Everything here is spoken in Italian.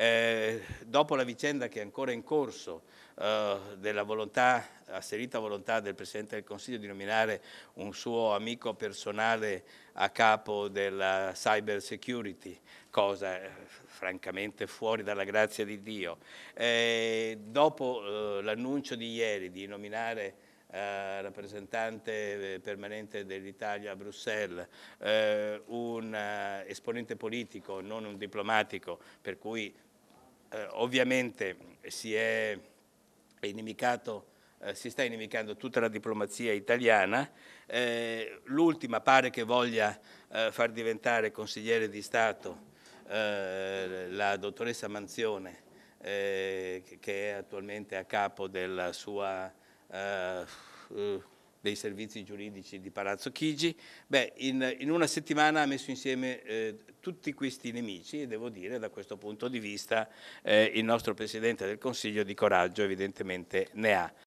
Eh, dopo la vicenda che è ancora in corso eh, della volontà, asserita volontà del Presidente del Consiglio di nominare un suo amico personale a capo della cyber security, cosa eh, francamente fuori dalla grazia di Dio, eh, dopo eh, l'annuncio di ieri di nominare eh, rappresentante permanente dell'Italia a Bruxelles, eh, un eh, esponente politico, non un diplomatico, per cui eh, ovviamente si è inimicato eh, si sta inimicando tutta la diplomazia italiana, eh, l'ultima pare che voglia eh, far diventare consigliere di Stato eh, la dottoressa Manzione, eh, che è attualmente a capo della sua eh, dei servizi giuridici di Palazzo Chigi, beh, in, in, una settimana ha messo insieme eh, tutti questi nemici e devo dire da questo punto di vista eh, il nostro Presidente del Consiglio di coraggio evidentemente ne ha.